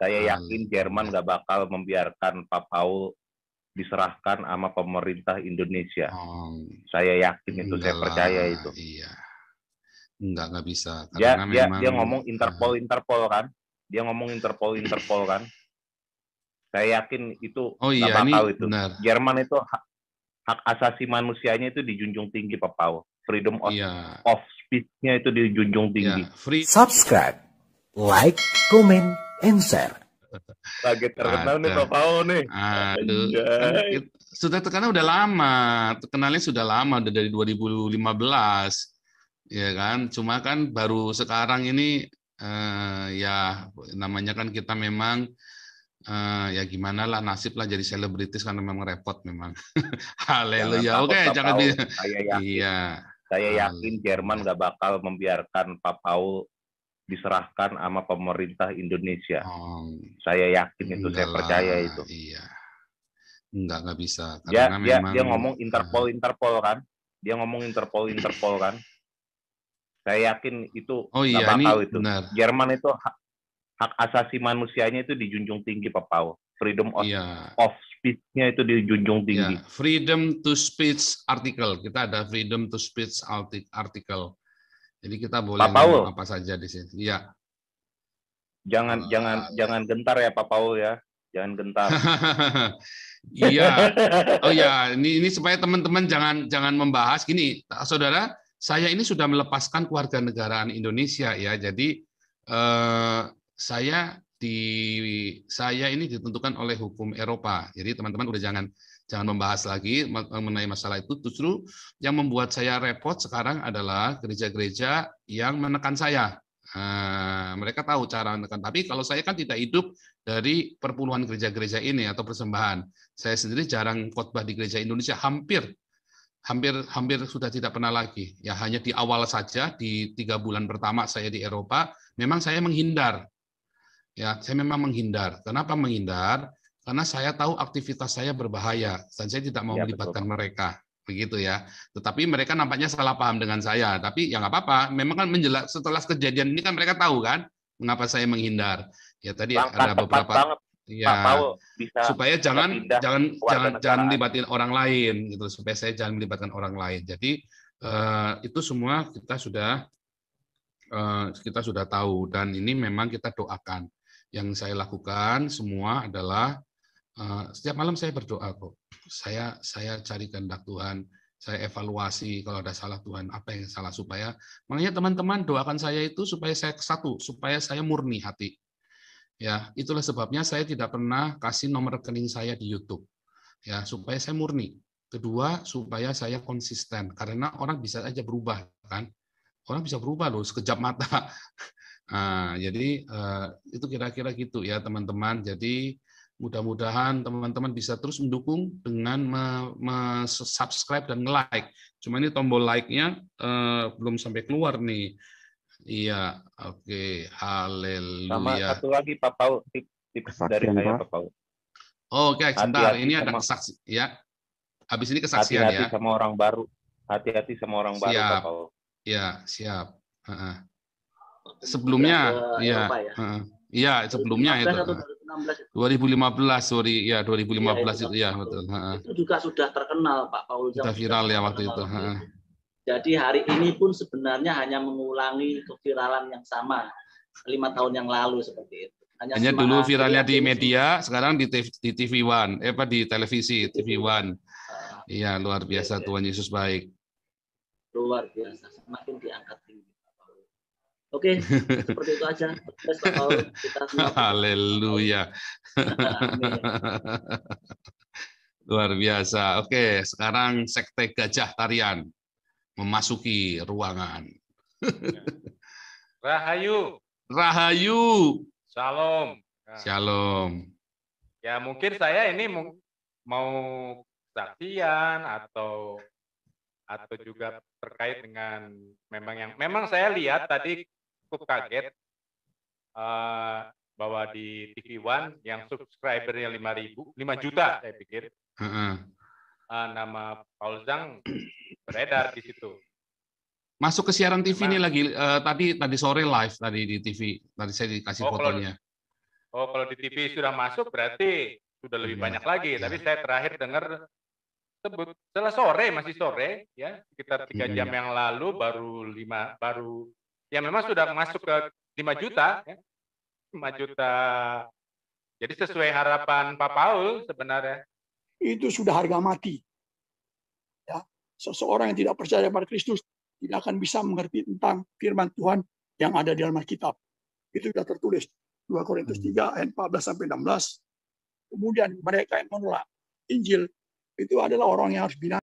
Saya hmm. yakin Jerman nggak bakal membiarkan Pak Paul diserahkan sama pemerintah Indonesia. Oh, saya yakin itu, saya percaya itu. Iya. nggak nggak bisa. Karena dia, memang, dia, ngomong eh, Interpol, Interpol kan? Dia ngomong Interpol, Interpol kan? Saya yakin itu oh, iya, bakal ini, itu. Benar. Jerman itu hak, hak asasi manusianya itu dijunjung tinggi, Pak Paul. Freedom of, iya. of speech-nya itu dijunjung iya, tinggi. Iya, Free. Subscribe, like, comment, encer. Lagi terkenal nih Pak Pao nih. Aduh. Sudah terkenal udah lama. Terkenalnya sudah lama, udah dari 2015. Ya kan, cuma kan baru sekarang ini eh, ya namanya kan kita memang uh, ya gimana lah nasib lah jadi selebritis karena memang repot memang. Haleluya. Ya, Oke, okay, jangan di. Saya yakin, iya. Saya yakin Jerman nggak bakal membiarkan Pak Paul diserahkan sama pemerintah Indonesia. Oh, saya yakin itu, saya iya, percaya itu. Iya. Enggak, enggak bisa. Karena dia, memang, dia, ngomong Interpol, uh, Interpol kan? Dia ngomong Interpol, Interpol kan? Saya yakin itu oh, iya, bakal ini, itu. Benar. Jerman itu hak, hak asasi manusianya itu dijunjung tinggi, Pak Pau. Freedom of, iya. of speech-nya itu dijunjung iya, tinggi. Iya. Freedom to speech article. Kita ada freedom to speech article. Jadi kita boleh Pak Paul. apa saja di sini. Iya. Jangan uh, jangan jangan gentar ya Pak Paul ya. Jangan gentar. iya. oh ya, ini ini supaya teman-teman jangan jangan membahas gini, Saudara, saya ini sudah melepaskan keluarga negaraan Indonesia ya. Jadi eh, saya di saya ini ditentukan oleh hukum Eropa. Jadi teman-teman udah jangan jangan membahas lagi mengenai masalah itu. Justru yang membuat saya repot sekarang adalah gereja-gereja yang menekan saya. Nah, mereka tahu cara menekan. Tapi kalau saya kan tidak hidup dari perpuluhan gereja-gereja ini atau persembahan. Saya sendiri jarang khotbah di gereja Indonesia. Hampir hampir hampir sudah tidak pernah lagi. Ya hanya di awal saja di tiga bulan pertama saya di Eropa, memang saya menghindar. Ya, saya memang menghindar. Kenapa menghindar? karena saya tahu aktivitas saya berbahaya dan saya tidak mau ya, melibatkan betul. mereka begitu ya. Tetapi mereka nampaknya salah paham dengan saya. Tapi ya nggak apa-apa. Memang kan menjelak setelah kejadian ini kan mereka tahu kan mengapa saya menghindar. Ya tadi ada beberapa ya bisa supaya jangan jangan jangan jangan melibatin orang lain gitu supaya saya jangan melibatkan orang lain. Jadi uh, itu semua kita sudah uh, kita sudah tahu dan ini memang kita doakan. Yang saya lakukan semua adalah Eh, setiap malam saya berdoa kok. Saya saya cari kehendak Tuhan, saya evaluasi kalau ada salah Tuhan apa yang salah supaya makanya teman-teman doakan saya itu supaya saya satu supaya saya murni hati ya itulah sebabnya saya tidak pernah kasih nomor rekening saya di YouTube ya supaya saya murni kedua supaya saya konsisten karena orang bisa aja berubah kan orang bisa berubah loh sekejap mata nah, jadi eh, itu kira-kira gitu ya teman-teman jadi Mudah-mudahan teman-teman bisa terus mendukung dengan subscribe dan like Cuma ini tombol like-nya uh, belum sampai keluar nih. Iya, oke. Okay. Haleluya. Sama satu lagi Pak Pau, tips dari saya Pak Pau. oke, okay. sebentar. Hati -hati ini ada kesaksian ya. Habis ini kesaksian hati -hati ya. Hati-hati sama orang baru. Hati-hati sama orang siap. baru Pak Pau. Iya, siap. Uh ya, -huh. Sebelumnya, iya. Ya. Ya. Iya, uh -huh. ya, sebelumnya itu. Uh -huh. 2015 sorry ya 2015 ya, itu, itu ya betul. Itu juga sudah terkenal Pak Paul Sudah viral ya waktu itu. Gitu. ha. Jadi hari ini pun sebenarnya hanya mengulangi keviralan yang sama lima tahun yang lalu seperti itu. Hanya, hanya dulu viralnya di media, sekarang di TV, di TV One, eh apa di televisi TV One. Iya luar iya, biasa iya. Tuhan Yesus baik. Luar biasa, semakin diangkat Oke, seperti itu aja. Haleluya. Luar biasa. Oke, sekarang sekte gajah tarian memasuki ruangan. Rahayu. Rahayu. Shalom. Ya. Shalom. Ya mungkin saya ini mau kesaksian atau atau juga terkait dengan memang yang memang saya lihat tadi cukup kaget uh, bahwa di TV One yang subscribernya lima ribu, lima juta saya pikir, uh, nama Paul Zhang beredar di situ. Masuk ke siaran TV ini lagi uh, tadi tadi sore live tadi di TV tadi saya dikasih oh, fotonya. Kalau, oh kalau di TV sudah masuk berarti sudah lebih iya. banyak lagi. Tapi saya terakhir dengar sebut setelah sore masih sore ya sekitar tiga iya, jam iya. yang lalu baru lima baru yang memang sudah masuk ke 5 juta, ya. 5 ya. juta. Jadi sesuai harapan Pak Paul sebenarnya. Itu sudah harga mati. Ya. Seseorang yang tidak percaya pada Kristus tidak akan bisa mengerti tentang firman Tuhan yang ada di dalam Alkitab. Itu sudah tertulis 2 Korintus 3 hmm. ayat 14 sampai 16. Kemudian mereka yang menolak Injil itu adalah orang yang harus binasa.